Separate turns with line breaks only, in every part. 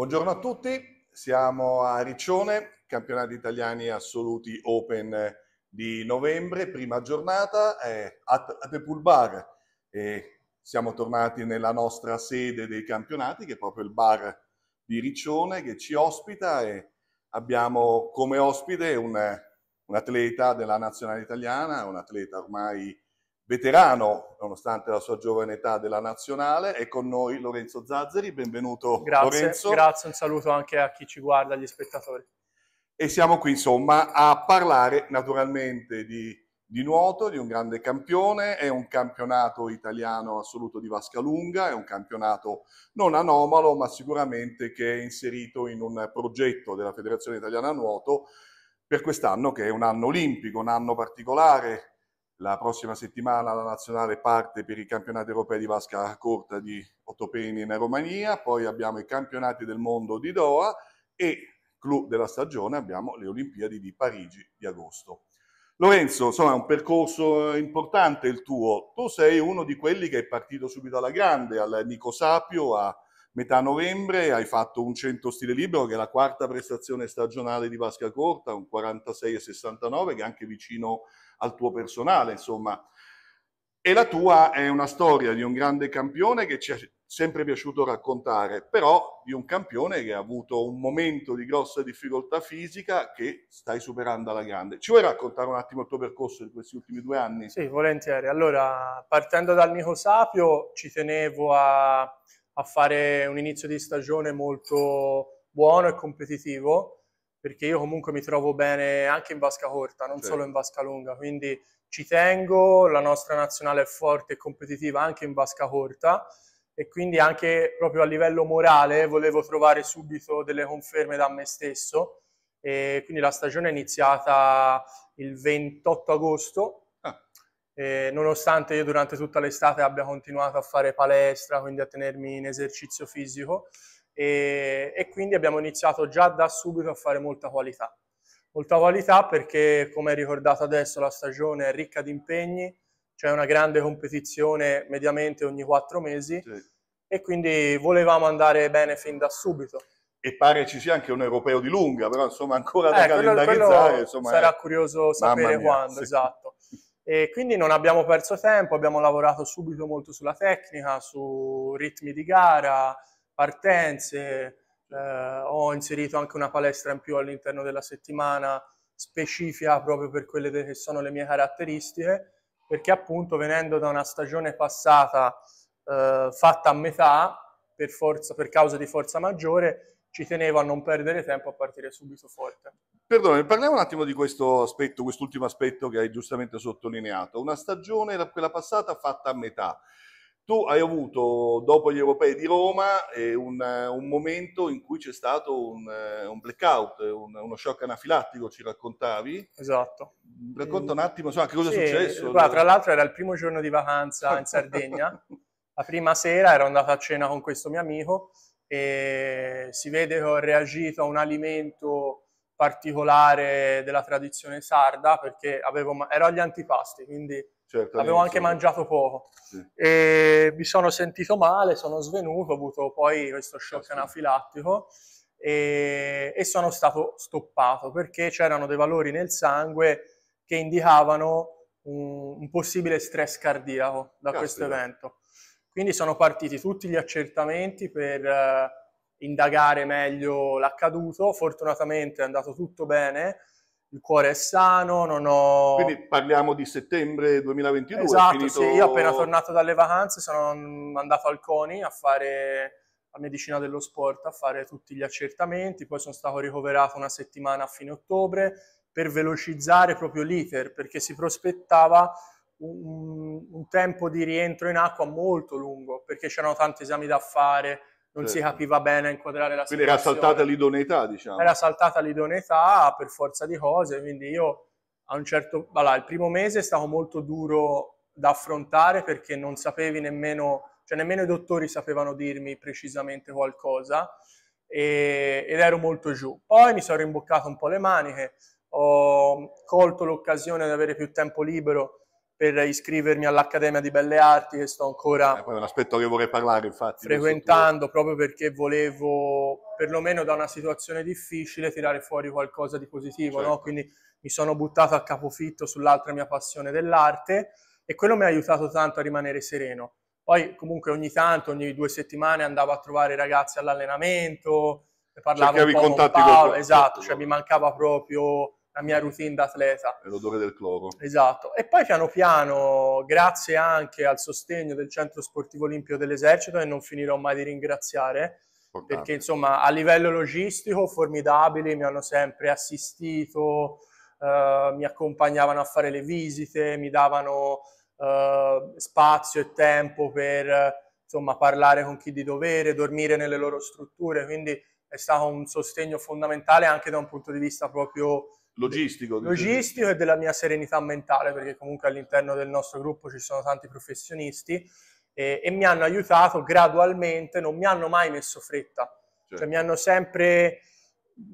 Buongiorno a tutti, siamo a Riccione, campionato italiani assoluti Open di novembre, prima giornata, eh, the Tepul Bar. Eh, siamo tornati nella nostra sede dei campionati, che è proprio il bar di Riccione, che ci ospita e abbiamo come ospite un, un atleta della nazionale italiana, un atleta ormai veterano, nonostante la sua giovane età, della nazionale. È con noi Lorenzo Zazzeri, benvenuto grazie, Lorenzo. Grazie,
un saluto anche a chi ci guarda, agli spettatori.
E siamo qui insomma a parlare naturalmente di, di nuoto, di un grande campione, è un campionato italiano assoluto di vasca lunga, è un campionato non anomalo ma sicuramente che è inserito in un progetto della Federazione Italiana Nuoto per quest'anno che è un anno olimpico, un anno particolare, la prossima settimana la nazionale parte per i campionati europei di vasca corta di Ottopeni in Romania, poi abbiamo i campionati del mondo di Doha e clou della stagione abbiamo le Olimpiadi di Parigi di agosto. Lorenzo, insomma, è un percorso eh, importante il tuo. Tu sei uno di quelli che è partito subito alla grande, al Nico Sapio a metà novembre, hai fatto un 100 stile libero che è la quarta prestazione stagionale di Vasca Corta, un 46,69 che è anche vicino a al tuo personale, insomma. E la tua è una storia di un grande campione che ci è sempre piaciuto raccontare, però di un campione che ha avuto un momento di grossa difficoltà fisica che
stai superando alla grande. Ci vuoi raccontare un attimo il tuo percorso di questi ultimi due anni? Sì, volentieri. Allora, partendo dal Nico Sapio, ci tenevo a, a fare un inizio di stagione molto buono e competitivo perché io comunque mi trovo bene anche in vasca corta, non certo. solo in vasca lunga, quindi ci tengo, la nostra nazionale è forte e competitiva anche in vasca corta e quindi anche proprio a livello morale volevo trovare subito delle conferme da me stesso e quindi la stagione è iniziata il 28 agosto ah. nonostante io durante tutta l'estate abbia continuato a fare palestra, quindi a tenermi in esercizio fisico, e, e quindi abbiamo iniziato già da subito a fare molta qualità. Molta qualità perché, come ricordato adesso, la stagione è ricca di impegni, c'è una grande competizione mediamente ogni quattro mesi sì. e quindi volevamo andare bene fin da subito.
E pare ci sia anche un europeo di lunga, però insomma ancora eh, da eh, calendarizzare. Insomma, sarà è...
curioso sapere mia, quando, sì. esatto. E quindi non abbiamo perso tempo, abbiamo lavorato subito molto sulla tecnica, su ritmi di gara, partenze, eh, ho inserito anche una palestra in più all'interno della settimana specifica proprio per quelle che sono le mie caratteristiche, perché appunto venendo da una stagione passata eh, fatta a metà, per, forza, per causa di forza maggiore, ci tenevo a non perdere tempo a partire subito forte. Perdone,
parliamo un attimo di questo aspetto, quest'ultimo aspetto che hai giustamente sottolineato. Una
stagione,
quella passata, fatta a metà. Tu hai avuto, dopo gli europei di Roma, eh, un, un, momento in cui c'è stato un, eh, un blackout, un, uno shock anafilattico,
ci raccontavi. Esatto.
Racconta un eh, attimo insomma, che cosa sì, è successo. Guarda, tra l'altro
era il primo giorno di vacanza in Sardegna. La prima sera ero andato a cena con questo mio amico e si vede che ho reagito a un alimento particolare della tradizione sarda perché avevo, ero agli antipasti, quindi Certo, avevo anche mangiato poco sì. e mi sono sentito male, sono svenuto, ho avuto poi questo shock sì. anafilattico e, e sono stato stoppato perché c'erano dei valori nel sangue che indicavano un, un, possibile stress cardiaco da Caspita. questo evento. Quindi sono partiti tutti gli accertamenti per eh, indagare meglio l'accaduto, fortunatamente è andato tutto bene, il cuore è sano, non ho... Quindi
parliamo di settembre 2022? Esatto, finito... sì, io appena tornato
dalle vacanze sono andato al CONI a fare la medicina dello sport, a fare tutti gli accertamenti, poi sono stato ricoverato una settimana a fine ottobre per velocizzare proprio l'iter, perché si prospettava un, un tempo di rientro in acqua molto lungo, perché c'erano tanti esami da fare, non certo. si eh, capiva bene a inquadrare la situazione. Quindi era saltata
l'idoneità, diciamo. Era
saltata l'idoneità per forza di cose, quindi io a un certo... Voilà, il primo mese è stato molto duro da affrontare perché non sapevi nemmeno, cioè nemmeno i dottori sapevano dirmi precisamente qualcosa e, ed ero molto giù. Poi mi sono rimboccato un po' le maniche, ho colto l'occasione di avere più tempo libero per iscrivermi all'Accademia di Belle Arti che sto ancora... Eh,
un aspetto che vorrei parlare infatti. Frequentando
proprio perché volevo, perlomeno da una situazione difficile, tirare fuori qualcosa di positivo, certo. no? quindi mi sono buttato a capofitto sull'altra mia passione dell'arte e quello mi ha aiutato tanto a rimanere sereno. Poi comunque ogni tanto, ogni due settimane andavo a trovare i ragazzi all'allenamento, parlavo Cercavi un po' con Paolo, esatto, cioè mi mancava proprio la mia routine da atleta.
L'odore del cloro.
Esatto. E poi piano piano, grazie anche al sostegno del Centro Sportivo Olimpio dell'Esercito, e non finirò mai di ringraziare, Importante. perché insomma a livello logistico formidabili, mi hanno sempre assistito, eh, mi accompagnavano a fare le visite, mi davano eh, spazio e tempo per insomma parlare con chi di dovere, dormire nelle loro strutture, quindi è stato un sostegno fondamentale anche da un punto di vista proprio logistico,
logistico
e della mia serenità mentale, perché comunque all'interno del nostro gruppo ci sono tanti professionisti e, e mi hanno aiutato gradualmente, non mi hanno mai messo fretta, cioè, cioè mi hanno sempre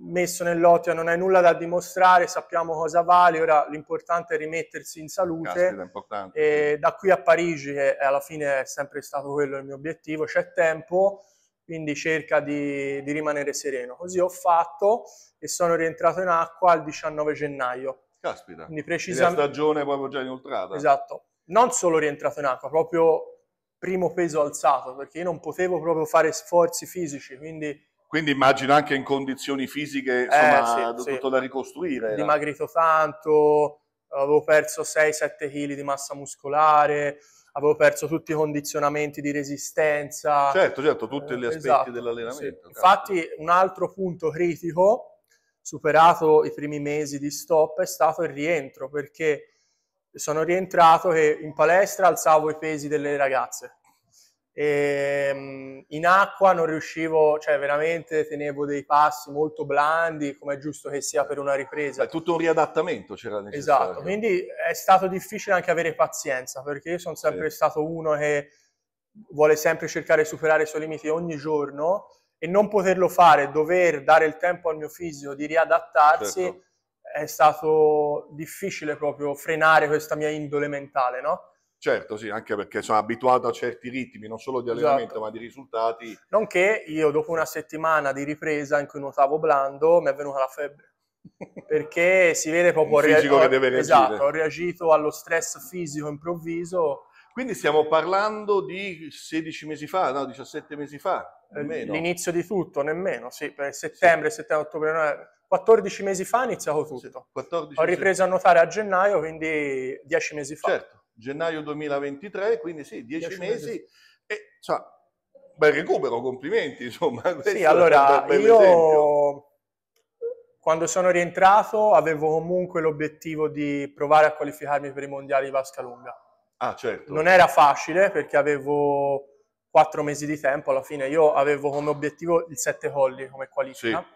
messo nell'ottica, non hai nulla da dimostrare, sappiamo cosa vale, ora l'importante è rimettersi in salute. Caspita, e da qui a Parigi, che alla fine è sempre stato quello il mio obiettivo, c'è tempo, quindi cerca di, di rimanere sereno. Così ho fatto, e sono rientrato in acqua il 19 gennaio.
Caspita, quindi precisamente... la
stagione proprio già inoltrata. Esatto, non solo rientrato in acqua, proprio primo peso alzato, perché io non potevo proprio fare sforzi fisici, quindi...
Quindi immagino anche in condizioni fisiche, eh, insomma, eh, sì, tutto sì. da ricostruire. Dimagrito
tanto, avevo perso 6-7 kg di massa muscolare, avevo perso tutti i condizionamenti di resistenza. Certo, certo, tutti gli eh, aspetti esatto, dell'allenamento. Sì. Infatti un altro punto critico superato i primi mesi di stop è stato il rientro, perché sono rientrato e in palestra alzavo i pesi delle ragazze, e, ehm, in acqua non riuscivo, cioè veramente tenevo dei passi molto blandi, come è giusto che sia per una ripresa. È tutto un riadattamento c'era necessario. Esatto, quindi è stato difficile anche avere pazienza, perché io sono sempre sì. stato uno che vuole sempre cercare di superare i suoi limiti ogni giorno e non poterlo fare, dover dare il tempo al mio fisico di riadattarsi, certo. è stato difficile proprio frenare questa mia indole mentale, no? Certo,
sì, anche perché sono abituato a certi ritmi, non solo di esatto. allenamento, esatto. ma di
risultati. Nonché io dopo una settimana di ripresa in cui nuotavo blando, mi è venuta la febbre. perché si vede proprio... Il fisico rea- che deve reagire. Esatto, ho reagito allo stress fisico improvviso. Quindi stiamo parlando di 16 mesi fa, no, 17 mesi fa. Nemmeno. l'inizio di tutto, nemmeno, sì, per settembre, sì. settembre, ottobre, novembre. 14 mesi fa ho iniziato tutto. Sì, ho ripreso a notare a gennaio, quindi 10 mesi fa. Certo, gennaio
2023, quindi sì, 10, mesi. mesi. E, cioè, bel recupero, complimenti, insomma. Sì, allora, io
quando sono rientrato avevo comunque l'obiettivo di provare a qualificarmi per i mondiali di vasca lunga.
Ah, certo. Non
era facile perché avevo quattro mesi di tempo, alla fine io avevo come obiettivo il sette colli come qualifica. Sì.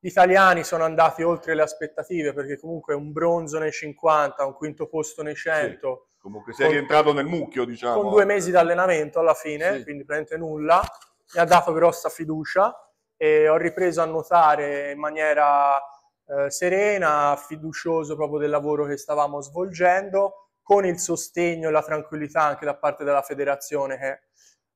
Gli italiani sono andati oltre le aspettative perché comunque un bronzo nei 50, un quinto posto nei 100.
Sì. Comunque sei con, rientrato nel mucchio, diciamo. Con due mesi
di allenamento alla fine, sì. quindi praticamente nulla, mi ha dato grossa fiducia e ho ripreso a nuotare in maniera eh, serena, fiducioso proprio del lavoro che stavamo svolgendo, con il sostegno e la tranquillità anche da parte della federazione che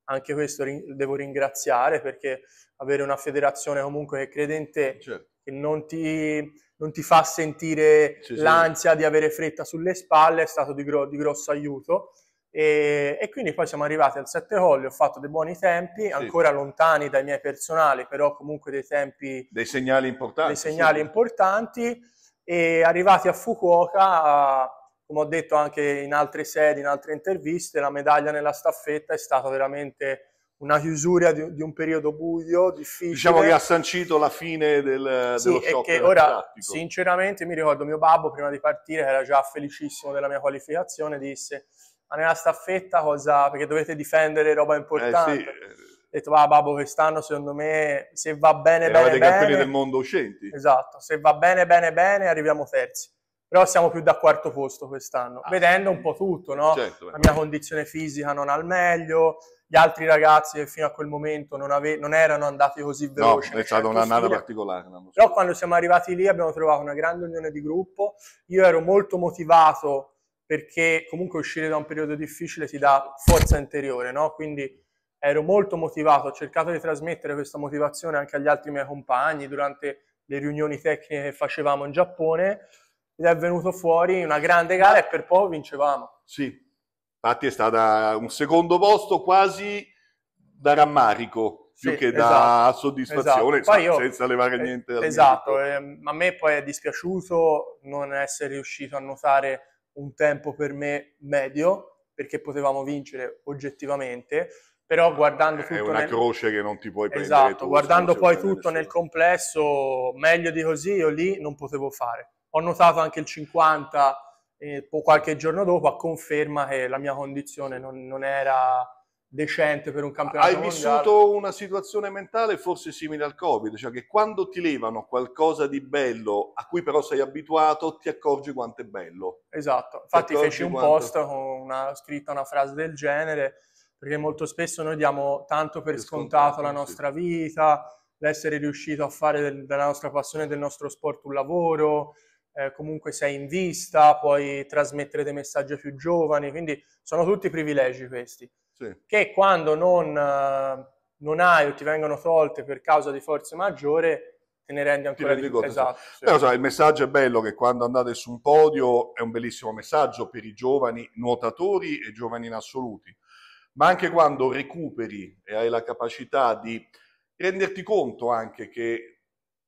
anche questo rin- devo ringraziare perché avere una federazione comunque che crede in te, eh, certo. che non ti, non ti, fa sentire sì, l'ansia sì. di avere fretta sulle spalle è stato di, gro- di grosso aiuto. E, e, quindi poi siamo arrivati al 7 colli, ho fatto dei buoni tempi, sì. ancora lontani dai miei personali, però comunque dei tempi... Dei segnali importanti. Dei segnali importanti e arrivati a Fukuoka come ho detto anche in altre sedi, in altre interviste, la medaglia nella staffetta è stata veramente una chiusura di, di un periodo buio, difficile. Diciamo che ha sancito la fine del, sì, dello shock. Sì, che ora, pratico. sinceramente, mi ricordo mio babbo, prima di partire, che era già felicissimo della mia qualificazione, disse, ma nella staffetta cosa... perché dovete difendere roba importante. Eh sì. Ho detto, va babbo, quest'anno secondo me, se va bene, Era bene, dei bene... dei campioni del mondo uscenti. Esatto, se va bene, bene, bene, arriviamo terzi però siamo più da quarto posto quest'anno, ah, vedendo un po' tutto, no? certo, la mia condizione fisica non al meglio, gli altri ragazzi che fino a quel momento non, ave- non erano andati così veloci. No, è stata un'annata cioè, particolare. Però quando siamo arrivati lì abbiamo trovato una grande unione di gruppo, io ero molto motivato perché comunque uscire da un periodo difficile ti dà forza interiore, no? quindi ero molto motivato, ho cercato di trasmettere questa motivazione anche agli altri miei compagni durante le riunioni tecniche che facevamo in Giappone ed è venuto fuori una grande gara e per poco vincevamo. Sì, infatti
è stato un secondo posto quasi da rammarico più sì, che esatto, da soddisfazione esatto. io, senza levare niente eh, esatto
eh, a me poi è dispiaciuto non essere riuscito a notare un tempo per me medio perché potevamo vincere oggettivamente però guardando è tutto è una nel... croce
che non ti puoi esatto, prendere esatto guardando poi tutto
nel complesso meglio di così io lì non potevo fare ho notato anche il 50 eh, qualche giorno dopo a conferma che la mia condizione non, non era decente per un campionato Hai mondiale. vissuto
una situazione mentale forse simile al Covid, cioè che quando ti levano qualcosa di bello a cui però sei abituato, ti accorgi quanto è bello. Esatto, infatti feci un quanto... post
con una, scritta una frase del genere, perché molto spesso noi diamo tanto per, scontato, scontato, la nostra sì. vita, l'essere riuscito a fare del, della nostra passione, del nostro sport un lavoro, eh, comunque sei in vista, puoi trasmettere dei messaggi a più giovani, quindi sono tutti privilegi questi, sì. che quando non, eh, non, hai o ti vengono tolte per causa di forze maggiore, te ne rendi ancora rendi di più. Esatto,
sì. Però, sai, il messaggio è bello che quando andate su un podio è un bellissimo messaggio per i giovani nuotatori e giovani in assoluti, ma anche quando recuperi e hai la capacità di renderti conto anche che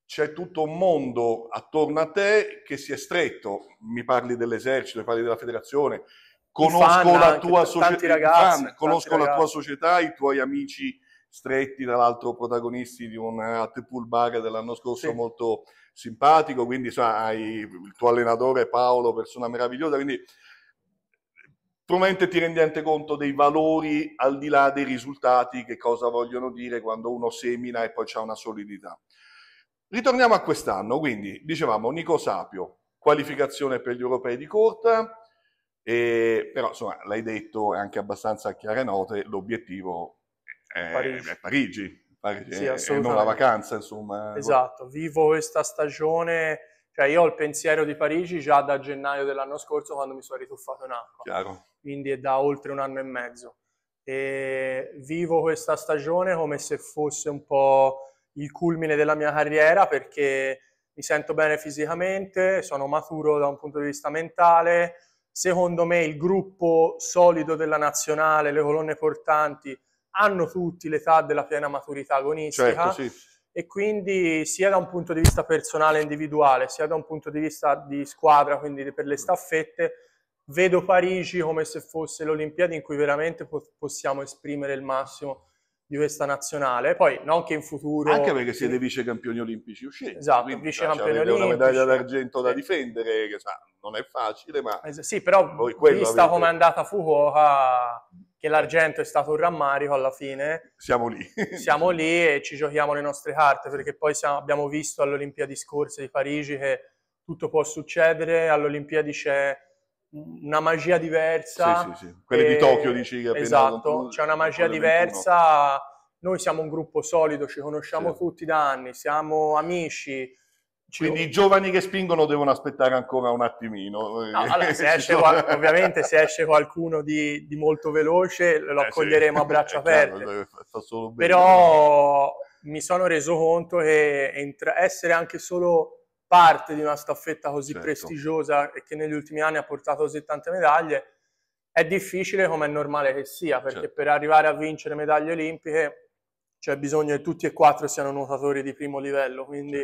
c'è tutto un mondo attorno a te che si è stretto, mi parli dell'esercito, mi parli della federazione,
conosco, la, tua società, ragazzi, fan, conosco la tua
società, i tuoi amici stretti, tra l'altro protagonisti di un eh, at pool bar dell'anno scorso sì. molto simpatico, quindi sai, hai il tuo allenatore Paolo, persona meravigliosa, quindi probabilmente ti rendi anche conto dei valori al di là dei risultati, che cosa vogliono dire quando uno semina e poi c'è una solidità. Ritorniamo a quest'anno, quindi dicevamo Nico Sapio, qualificazione per gli europei di corta, e, però insomma l'hai detto anche abbastanza a chiare note, l'obiettivo è Parigi, è Parigi, sì, è, non la vacanza insomma. Esatto,
vivo questa stagione, cioè io ho il pensiero di Parigi già da gennaio dell'anno scorso quando mi sono rituffato in acqua, Chiaro. quindi è da oltre un anno e mezzo. E vivo questa stagione come se fosse un po' il culmine della mia carriera perché mi sento bene fisicamente, sono maturo da un punto di vista mentale, secondo me il gruppo solido della nazionale, le colonne portanti, hanno tutti l'età della piena maturità agonistica certo, sì. e quindi sia da un punto di vista personale individuale, sia da un punto di vista di squadra, quindi per le staffette, vedo Parigi come se fosse l'Olimpiade in cui veramente possiamo esprimere il massimo di questa nazionale, poi non che in futuro... Anche perché siete
vice campioni olimpici usciti.
Esatto, cioè, vice campioni olimpici. una medaglia d'argento da difendere, che sa, non è facile, ma... Sì, però vista avete... come è andata Fukuoka, che l'argento è stato un rammarico alla fine. Siamo lì. siamo lì e ci giochiamo le nostre carte, perché poi siamo, abbiamo visto alle Olimpiadi scorse di Parigi che tutto può succedere, alle Olimpiadi c'è una magia diversa. Sì, sì, sì. Quelle e... di eh, Tokyo dici che Esatto, c'è una magia diversa. Noi siamo un gruppo solido, ci conosciamo sì. tutti da anni, siamo amici.
Quindi i giovani che spingono devono aspettare ancora un attimino. No, eh, allora, se esce, ovviamente
se esce qualcuno di, di molto veloce eh, lo accoglieremo eh, sì. a braccia aperte.
Chiaro, Però
mi sono reso conto che entra- essere anche solo parte di una staffetta così certo. prestigiosa e che negli ultimi anni ha portato così tante medaglie, è difficile come è normale che sia, perché certo. per arrivare a vincere medaglie olimpiche c'è bisogno che tutti e quattro siano nuotatori di primo livello, quindi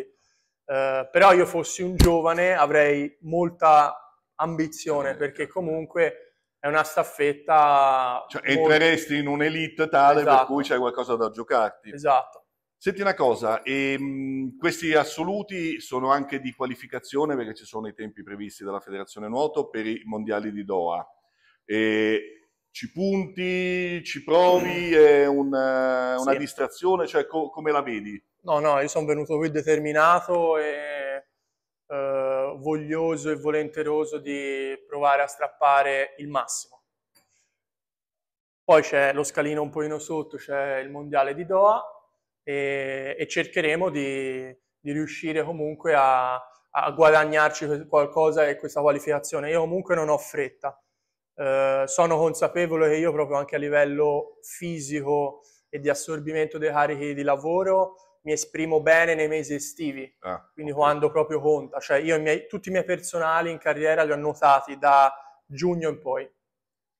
certo. eh, però io fossi un giovane avrei molta ambizione, eh, perché certo. comunque è una staffetta. Cioè, molto... entreresti
in un'elite tale esatto. per cui c'è qualcosa da giocarti. Esatto. Senti una cosa, ehm, questi assoluti sono anche di qualificazione perché ci sono i tempi previsti dalla Federazione Nuoto per i mondiali di Doha. E ci punti, ci provi, mm. è una, eh, una sì. distrazione, cioè co- come la vedi?
No, no, io sono venuto qui determinato e eh, voglioso e volenteroso di provare a strappare il massimo. Poi c'è lo scalino un po' sotto, c'è il mondiale di Doha e, e cercheremo di, di, riuscire comunque a, a, guadagnarci qualcosa e questa qualificazione. Io comunque non ho fretta, eh, sono consapevole che io proprio anche a livello fisico e di assorbimento dei carichi di lavoro mi esprimo bene nei mesi estivi, ah, quindi okay. quando proprio conta. Cioè io i miei, tutti i miei personali in carriera li ho notati da giugno in poi.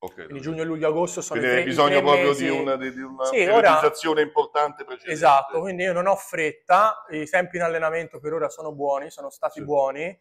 Okay, Quindi giugno, luglio, agosto sono Quindi i tre, bisogna i proprio mesi. di una, realizzazione una sì, ora, importante precedente. Esatto, quindi io non ho fretta, i tempi in allenamento per ora sono buoni, sono stati sì. buoni,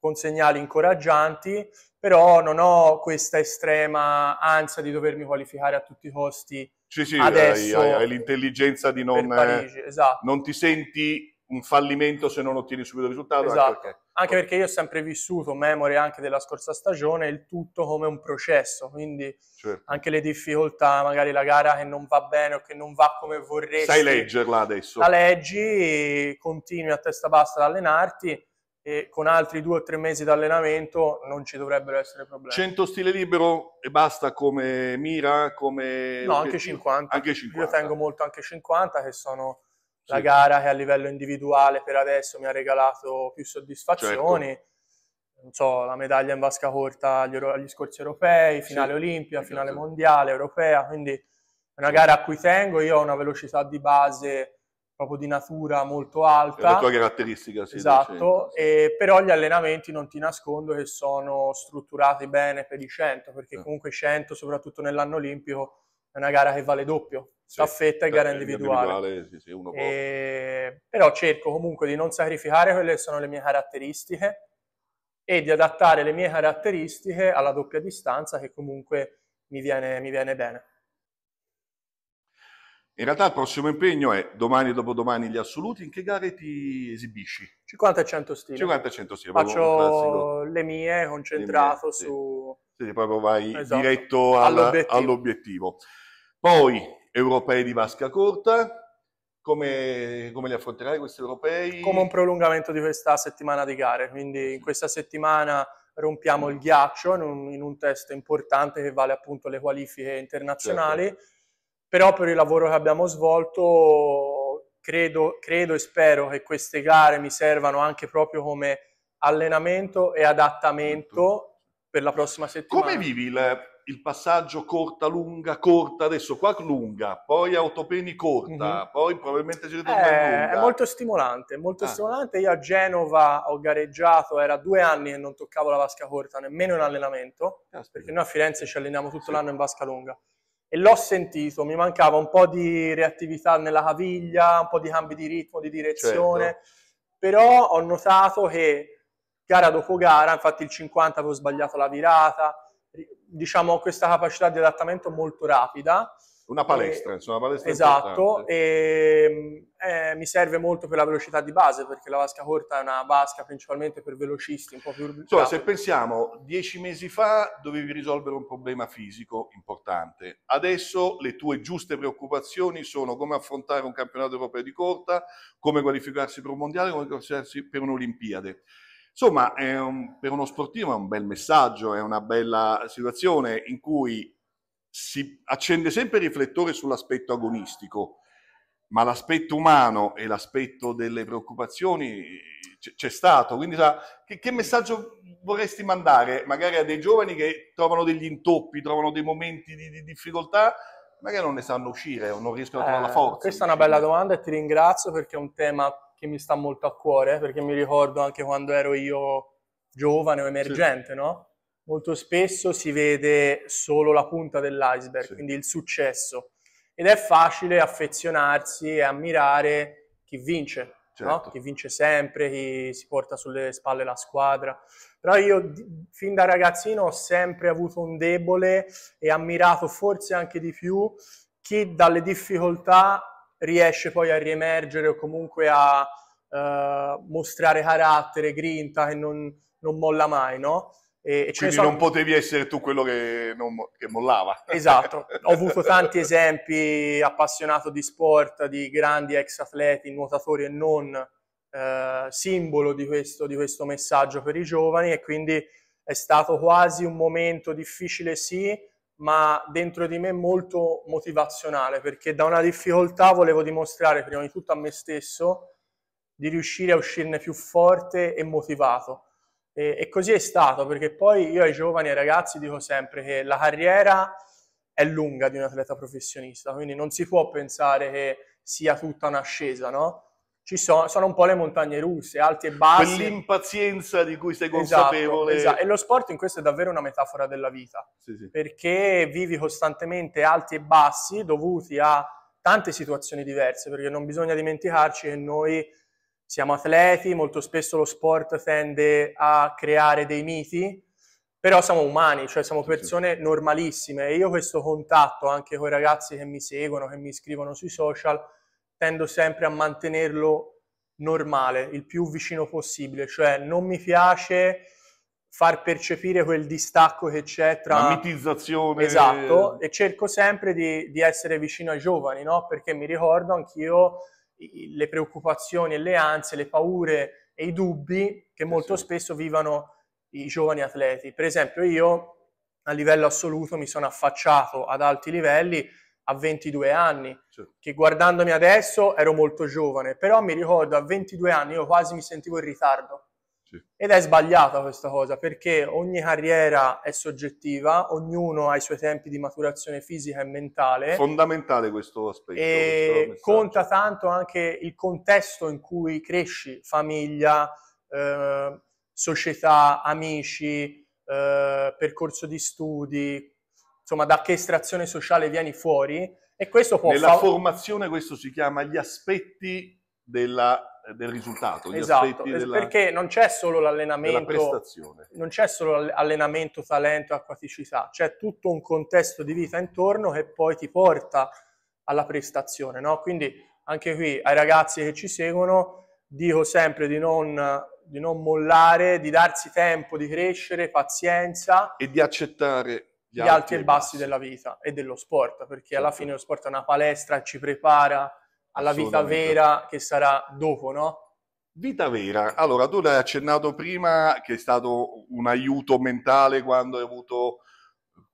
con segnali incoraggianti, però non ho questa estrema ansia di dovermi qualificare a tutti i costi sì, sì, adesso. Hai, hai l'intelligenza di non, Parigi, eh, esatto.
non ti senti un fallimento se non ottieni subito il risultato. Esatto. Anche perché
anche perché io ho sempre vissuto, memoria anche della scorsa stagione, il tutto come un processo, quindi certo. anche le difficoltà, magari la gara che non va bene o che non va come vorresti. Sai leggerla adesso? La leggi, continui a testa bassa ad allenarti e con altri due o tre mesi di allenamento non ci dovrebbero essere problemi. 100
stile libero e basta come
mira, come... No, anche 50. anche 50. Io tengo molto anche 50 che sono
la gara che
a livello individuale per adesso mi ha regalato più soddisfazioni. Certo. So, la medaglia in vasca corta agli, agli scorsi europei, finale sì. Olimpia, esatto. finale mondiale, europea, quindi è una gara a cui tengo, io ho una velocità di base proprio di natura molto alta. È la tua
caratteristica, sì. Esatto,
e, però gli allenamenti non ti nascondo che sono strutturati bene per i 100, perché eh. comunque 100, soprattutto nell'anno olimpico, è una gara che vale doppio, staffetta e gara individuale.
individuale sì, e...
Ehm, però cerco comunque di non sacrificare quelle che sono le mie caratteristiche e di adattare le mie caratteristiche alla doppia distanza che comunque mi viene, mi viene bene.
In realtà il prossimo impegno è domani e dopodomani gli assoluti. In che gare ti esibisci?
50 e 100 stile. 50 e 100 stile. Faccio le mie concentrato le mie, sì. su...
Sì, proprio vai esatto. diretto alla, all'obiettivo. all'obiettivo. Poi europei di vasca corta, come,
come, li affronterai questi europei? Come un prolungamento di questa settimana di gare, quindi in questa settimana rompiamo il ghiaccio in un, in un test importante che vale appunto le qualifiche internazionali, certo. però per il lavoro che abbiamo svolto credo, credo e spero che queste gare mi servano anche proprio come allenamento e adattamento per la prossima settimana. Come vivi il il passaggio
corta-lunga, corta adesso qua lunga,
poi autopeni corta, mm-hmm. poi probabilmente ci ritorna eh, lunga. È molto stimolante, molto ah. stimolante. Io a Genova ho gareggiato, era due anni che non toccavo la vasca corta, nemmeno in allenamento, Aspetta. perché noi a Firenze ci alleniamo tutto sì. l'anno in vasca lunga. E l'ho sentito, mi mancava un po' di reattività nella caviglia, un po' di cambi di ritmo, di direzione, certo. però ho notato che gara dopo gara, infatti il 50 avevo sbagliato la virata, diciamo, questa capacità di adattamento molto rapida. Una palestra, e, insomma, una palestra Esatto, e, ehm, eh, mi serve molto per la velocità di base, perché la vasca corta è una vasca principalmente per velocisti, un po' più... Insomma, se
pensiamo, dieci mesi fa dovevi risolvere un problema fisico importante, adesso le tue giuste preoccupazioni sono come affrontare un campionato europeo di corta, come qualificarsi per un mondiale, come qualificarsi per un'Olimpiade. Insomma, un, per uno sportivo è un bel messaggio, è una bella situazione in cui si accende sempre il riflettore sull'aspetto agonistico, ma l'aspetto umano e l'aspetto delle preoccupazioni c- c'è stato. Quindi sa, che, che, messaggio vorresti mandare magari a dei giovani che trovano degli intoppi, trovano dei momenti di, di
difficoltà, magari non ne sanno uscire
o non riescono a trovare la eh, forza? Questa è una bella
domanda e ti ringrazio perché è un tema che mi sta molto a cuore, perché mi ricordo anche quando ero io giovane o emergente, sì. no? Molto spesso si vede solo la punta dell'iceberg, sì. quindi il successo. Ed è facile affezionarsi e ammirare chi vince, certo. no? chi vince sempre, chi si porta sulle spalle la squadra. Però io fin da ragazzino ho sempre avuto un debole e ammirato forse anche di più chi dalle difficoltà riesce poi a riemergere o comunque a eh, mostrare carattere, grinta che non, non molla mai, no? E, e Quindi sono... non potevi essere tu quello che, non, che mollava. Esatto, ho avuto tanti esempi appassionato di sport, di grandi ex atleti, nuotatori e non, eh, simbolo di questo, di questo messaggio per i giovani e quindi è stato quasi un momento difficile sì, ma dentro di me molto motivazionale, perché da una difficoltà volevo dimostrare prima di tutto a me stesso di riuscire a uscirne più forte e motivato. E, e così è stato, perché poi io ai giovani e ai ragazzi dico sempre che la carriera è lunga di un atleta professionista, quindi non si può pensare che sia tutta un'ascesa, no? ci sono, sono un po' le montagne russe, alti e bassi.
Quell'impazienza di cui sei esatto, consapevole. Esatto, esatto. E
lo sport in questo è davvero una metafora della vita, sì, sì. perché vivi costantemente alti e bassi dovuti a tante situazioni diverse, perché non bisogna dimenticarci che noi siamo atleti, molto spesso lo sport tende a creare dei miti, però siamo umani, cioè siamo persone normalissime e io questo contatto anche con i ragazzi che mi seguono, che mi scrivono sui social, tendo sempre a mantenerlo normale, il più vicino possibile, cioè non mi piace far percepire quel distacco che c'è tra... La mitizzazione. Esatto, e cerco sempre di, di essere vicino ai giovani, no? Perché mi ricordo anch'io le preoccupazioni e le ansie, le paure e i dubbi che eh molto sì. spesso vivono i giovani atleti. Per esempio io a livello assoluto mi sono affacciato ad alti livelli a 22 anni, certo. che guardandomi adesso ero molto giovane, però mi ricordo a 22 anni io quasi mi sentivo in ritardo. Sì. Ed è sbagliata questa cosa perché ogni carriera è soggettiva, ognuno ha i suoi tempi di maturazione fisica e mentale.
Fondamentale questo aspetto. E questo
conta tanto anche il contesto in cui cresci, famiglia, eh, società, amici, eh, percorso di studi, insomma, da che estrazione sociale vieni fuori e questo può... Nella fa...
formazione questo si chiama gli
aspetti
della del risultato. Gli esatto, della, perché
non c'è solo l'allenamento, prestazione. non c'è solo allenamento, talento, acquaticità, c'è tutto un contesto di vita intorno che poi ti porta alla prestazione. No? Quindi anche qui ai ragazzi che ci seguono dico sempre di non, di non mollare, di darsi tempo, di crescere, pazienza.
E di accettare gli, gli alti e i
bassi, bassi della vita e dello sport, perché alla certo. fine lo sport è una palestra, ci prepara alla vita vera che sarà dopo, no?
Vita vera, allora tu l'hai accennato prima che è stato un aiuto mentale quando hai avuto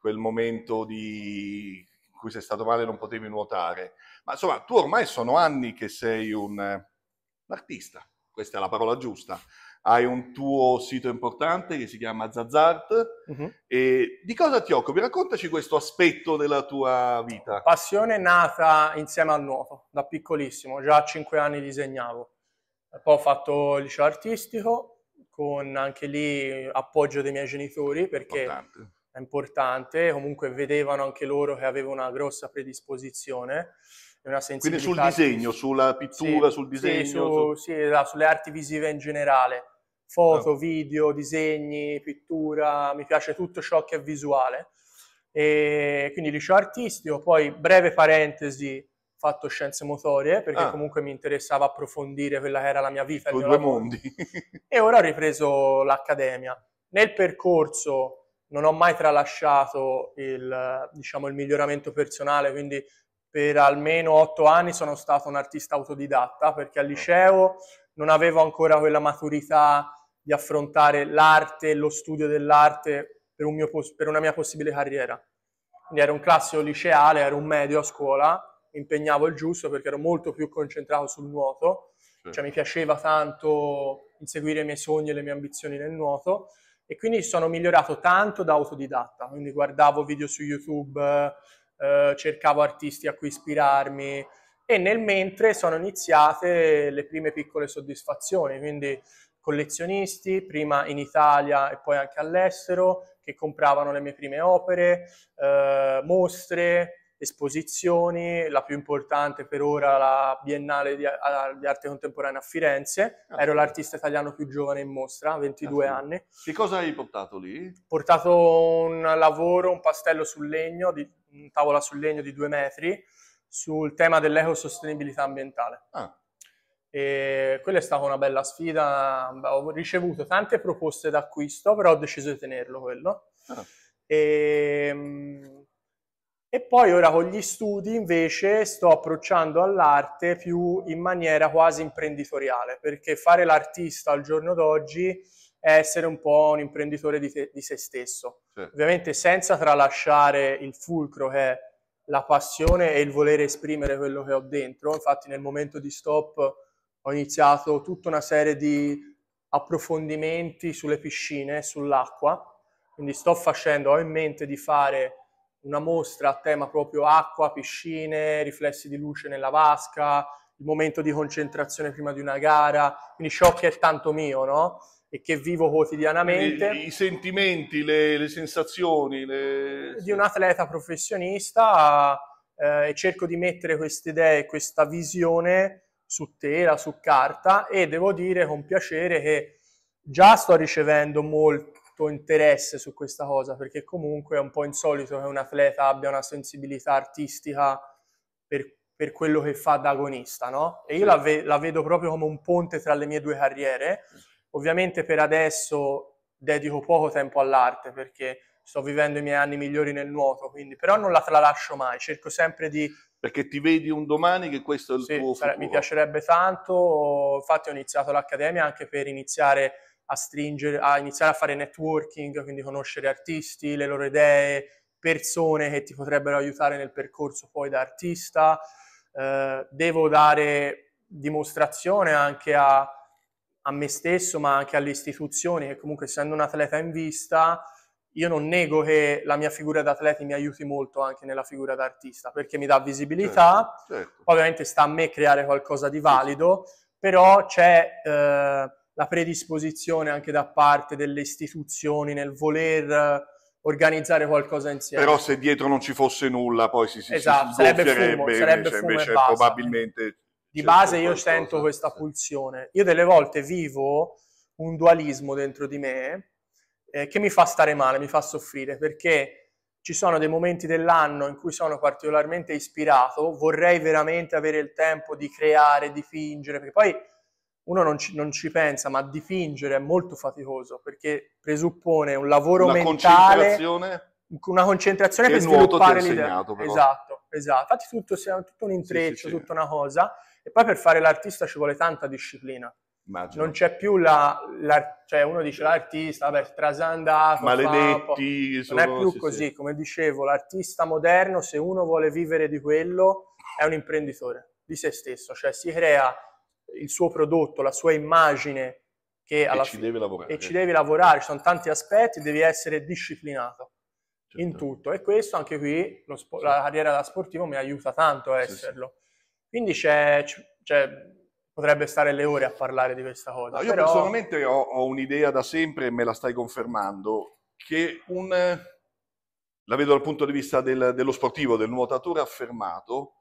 quel momento di... in cui sei stato male e non potevi nuotare, ma insomma tu ormai sono anni che sei un, eh, un artista, questa è la parola giusta, hai un tuo sito importante che si chiama Zazzart. Uh-huh. Mhm. di cosa ti occupi? Raccontaci questo aspetto della tua vita.
Passione nata insieme al nuoto, da piccolissimo, già a 5 anni disegnavo. Poi ho fatto il liceo artistico, con anche lì appoggio dei miei genitori, perché importante. è importante, comunque vedevano anche loro che avevo una grossa predisposizione. Quindi sul disegno,
sulla pittura, sì, sul disegno? Sì, su, su...
sì, sulle arti visive in generale foto, no. Ah. video, disegni, pittura, mi piace tutto ciò che è visuale. E quindi liceo artistico, poi breve parentesi, fatto scienze motorie perché ah. comunque mi interessava approfondire quella che era la mia vita. Con due lavoro. mondi. e ora ho ripreso l'accademia. Nel percorso non ho mai tralasciato il, diciamo, il miglioramento personale, quindi per almeno otto anni sono stato un artista autodidatta perché al ah. liceo non avevo ancora quella maturità di affrontare l'arte, lo studio dell'arte per, un mio, per una mia possibile carriera. Quindi ero un classico liceale, ero un medio a scuola, impegnavo il giusto perché ero molto più concentrato sul nuoto, sì. cioè mi piaceva tanto inseguire i miei sogni e le mie ambizioni nel nuoto e quindi sono migliorato tanto da autodidatta, quindi guardavo video su YouTube, eh, cercavo artisti a cui ispirarmi e nel mentre sono iniziate le prime piccole soddisfazioni, quindi collezionisti, prima in Italia e poi anche all'estero, che compravano le mie prime opere, eh, mostre, esposizioni, la più importante per ora la Biennale di, di Arte Contemporanea a Firenze, ah, ero l'artista italiano più giovane in mostra, 22 ah, anni. Che cosa hai portato lì? Ho portato un lavoro, un pastello sul legno, di, un tavola sul legno di due metri, sul tema dell'ecosostenibilità ambientale. Ah. E quella è stata una bella sfida, ho ricevuto tante proposte d'acquisto, però ho deciso di tenerlo quello. Ah. E, ehm, e poi ora con gli studi invece sto approcciando all'arte più in maniera quasi imprenditoriale, perché fare l'artista al giorno d'oggi è essere un po' un imprenditore di, te, di se stesso. Sì. Ovviamente senza tralasciare il fulcro che è la passione e il volere esprimere quello che ho dentro. Infatti nel momento di stop ho iniziato tutta una serie di approfondimenti sulle piscine, sull'acqua, quindi sto facendo, ho in mente di fare una mostra a tema proprio acqua, piscine, riflessi di luce nella vasca, il momento di concentrazione prima di una gara, quindi ciò che è tanto mio, no? E che vivo quotidianamente. I, i sentimenti, le, le sensazioni. Le... Di un atleta professionista eh, e cerco di mettere queste idee, questa visione su tela, su carta e devo dire con piacere che già sto ricevendo molto interesse su questa cosa perché comunque è un po' insolito che un atleta abbia una sensibilità artistica per, per quello che fa da agonista, no? E io la, ve- la vedo proprio come un ponte tra le mie due carriere. Mm. Ovviamente per adesso dedico poco tempo all'arte perché sto vivendo i miei anni migliori nel nuoto, quindi, però non la tralascio mai, cerco sempre di... Perché ti vedi un domani che questo è il sì, tuo futuro. Mi piacerebbe tanto, infatti ho iniziato l'accademia anche per iniziare a stringere, a iniziare a fare networking, quindi conoscere artisti, le loro idee, persone che ti potrebbero aiutare nel percorso poi da artista. Eh, devo dare dimostrazione anche a a me stesso, ma anche alle istituzioni, che comunque essendo un atleta in vista, io non nego che la mia figura da atleta mi aiuti molto anche nella figura d'artista, perché mi dà visibilità, certo, certo. ovviamente sta a me creare qualcosa di valido, però c'è eh, la predisposizione anche da parte delle istituzioni nel voler organizzare qualcosa insieme. Però se
dietro non ci fosse nulla, poi si, si, esatto, si sarebbe fumo, sarebbe cioè, invece probabilmente
di certo, base io qualcosa, sento questa pulsione. Io delle volte vivo un dualismo dentro di me eh, che mi fa stare male, mi fa soffrire, perché ci sono dei momenti dell'anno in cui sono particolarmente ispirato, vorrei veramente avere il tempo di creare, di fingere, perché poi uno non ci, non ci pensa, ma dipingere è molto faticoso, perché presuppone un lavoro una mentale, concentrazione una concentrazione per sviluppare l'idea. Insegnato, però. Esatto, esatto. Infatti tutto, tutto un intreccio, sì, sì, tutta una cosa e poi per fare l'artista ci vuole tanta disciplina. Immagino. Non c'è più la, la cioè uno dice l'artista, vabbè, trasandato, maledetti, sono, non è più sì, così, sì. come dicevo, l'artista moderno se uno vuole vivere di quello è un imprenditore di se stesso, cioè si crea il suo prodotto, la sua immagine che alla e ci fine,
devi lavorare. E ci
devi lavorare, ci sono tanti aspetti, devi essere disciplinato certo. in tutto e questo anche qui lo, sì. la carriera da sportivo mi aiuta tanto a esserlo quindi c'è, c'è, cioè, potrebbe stare le ore a parlare di questa cosa. No, io però...
personalmente ho, ho, un'idea da sempre e me la stai confermando, che un, la vedo dal punto di vista del, dello sportivo, del nuotatore affermato,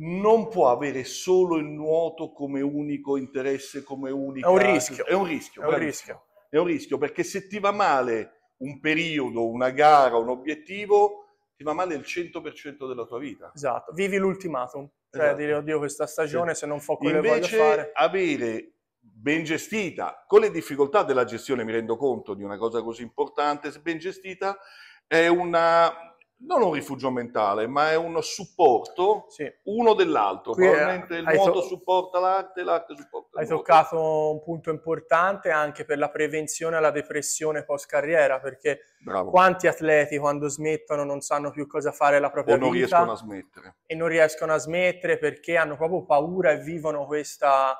non può avere solo il nuoto come unico interesse, come unico... È un rischio. È un rischio. È un rischio. È un rischio perché se ti va male un periodo, una gara, un obiettivo, ti va male il 100%
della tua vita. Esatto, vivi l'ultimatum. Cioè esatto. dire, oddio, questa stagione sì. se non fa quello che voglio fare...
avere ben gestita, con le difficoltà della gestione mi rendo conto di una cosa così importante, ben gestita è una, non un rifugio mentale, ma è un
supporto sì. uno dell'altro. Qui eh, Probabilmente il nuoto so- supporta l'arte, l'arte supporta hai il Hai toccato un punto importante anche per la prevenzione alla depressione post carriera, perché Bravo. quanti atleti quando smettono non sanno più cosa fare la propria o vita. E non riescono a
smettere.
E non riescono a smettere perché hanno proprio paura e vivono questa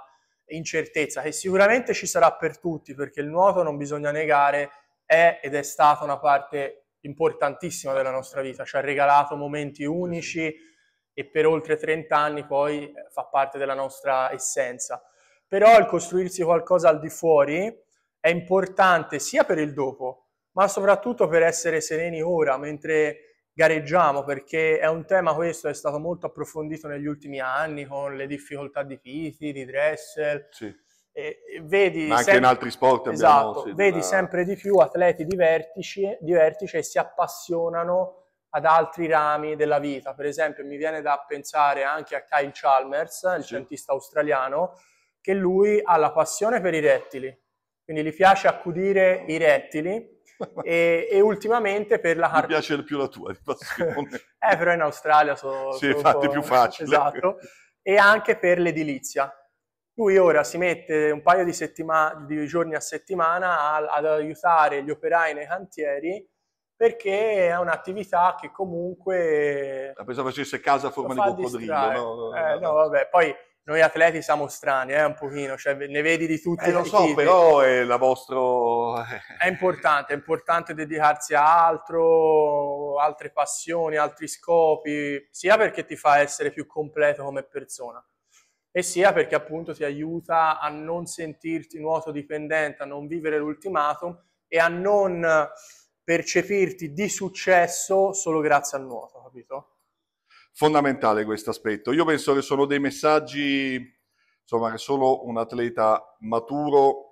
incertezza, che sicuramente ci sarà per tutti, perché il nuoto non bisogna negare è ed è stata una parte importantissima della nostra vita, ci ha regalato momenti unici e per oltre 30 anni poi eh, fa parte della nostra essenza. Però il costruirsi qualcosa al di fuori è importante sia per il dopo, ma soprattutto per essere sereni ora, mentre gareggiamo, perché è un tema questo, è stato molto approfondito negli ultimi anni con le difficoltà di Piti, di Dressel. Sì eh, vedi Ma anche sempre, in altri sport esatto, sì, vedi una... sempre di più atleti di vertice, di vertice, e si appassionano ad altri rami della vita. Per esempio mi viene da pensare anche a Kyle Chalmers, il sì. centista australiano, che lui ha la passione per i rettili, quindi gli piace accudire i rettili e, e, ultimamente per la harpy. Mi piace più la tua di passione. eh, però in Australia sono... Sì, infatti più facile. Esatto. E anche per l'edilizia. Lui ora si mette un paio di, settima- di giorni a settimana a- ad aiutare gli operai nei cantieri perché è un'attività che comunque... La
pensavo facesse casa a forma di coccodrillo, no? eh,
no, vabbè, poi noi atleti siamo strani, eh, un pochino, cioè ne vedi di tutti. Eh, lo so, però
è la vostra... Eh.
è importante, è importante dedicarsi a altro, altre passioni, altri scopi, sia perché ti fa essere più completo come persona, e sia perché appunto ti aiuta a non sentirti nuoto dipendente, a non vivere l'ultimatum e a non percepirti di successo solo grazie al nuoto, capito?
Fondamentale questo aspetto. Io penso che sono dei messaggi insomma, che solo un atleta maturo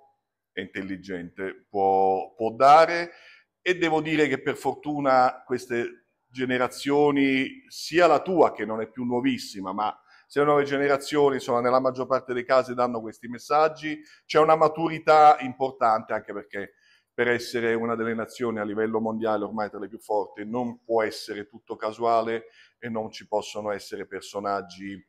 e intelligente può, può dare e devo dire che per fortuna queste generazioni, sia la tua che non è più nuovissima, ma se le nuove generazioni, insomma, nella maggior parte dei casi danno questi messaggi, c'è una maturità importante anche perché per essere una delle nazioni a livello mondiale ormai tra le più forti non può essere tutto casuale e non ci possono essere personaggi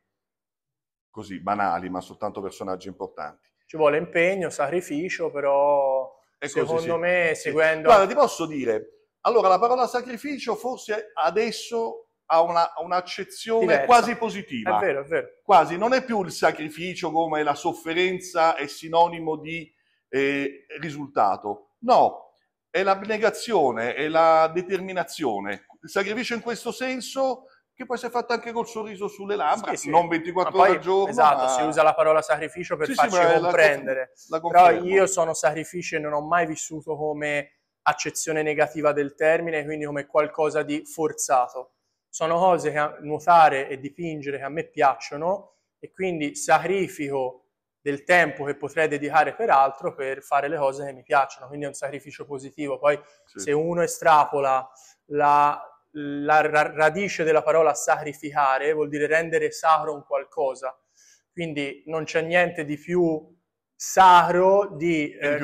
così banali, ma soltanto personaggi importanti.
Ci vuole impegno, sacrificio, però e secondo così, sì. me seguendo... Guarda, ti
posso dire,
allora la parola sacrificio forse adesso ha una,
un'accezione Diversa. quasi positiva. È vero, è vero. Quasi, non è più il sacrificio come la sofferenza è sinonimo di eh, risultato. No, è l'abnegazione, è la determinazione. Il sacrificio in questo senso che
poi si è fatta anche col sorriso sulle labbra, sì, sì. non 24 poi, ore al giorno. Esatto, ma... si usa la parola sacrificio per sì, farci sì, comprendere. La, la Però io sono sacrificio e non ho mai vissuto come accezione negativa del termine, quindi come qualcosa di forzato sono cose che a, nuotare e dipingere che a me piacciono e quindi sacrifico del tempo che potrei dedicare per altro per fare le cose che mi piacciono, quindi è un sacrificio positivo. Poi sì. se uno estrapola la, la ra- radice della parola sacrificare, vuol dire rendere sacro un qualcosa, quindi non c'è niente di più sacro di, eh,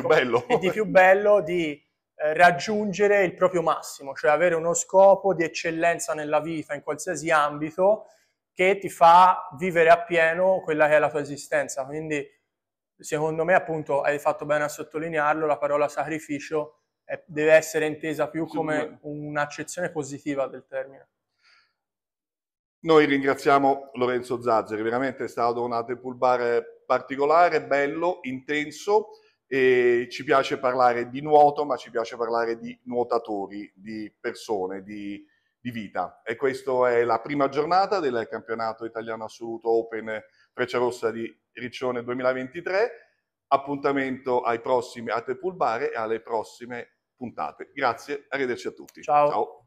e di più bello di eh, raggiungere il proprio massimo, cioè avere uno scopo di eccellenza nella vita, in qualsiasi ambito, che ti fa vivere appieno quella che è la tua esistenza. Quindi, secondo me, appunto, hai fatto bene a sottolinearlo, la parola sacrificio è, deve essere intesa più come un'accezione positiva del termine.
Noi ringraziamo Lorenzo Zazzeri, veramente è stato un Atepulbar particolare, bello, intenso e ci piace parlare di nuoto, ma ci piace parlare di nuotatori, di persone, di, di vita. E questa è la prima giornata del campionato italiano assoluto Open Freccia Rossa di Riccione 2023. Appuntamento ai prossimi a Tepulbare e alle prossime puntate. Grazie, arrivederci a tutti. Ciao. Ciao.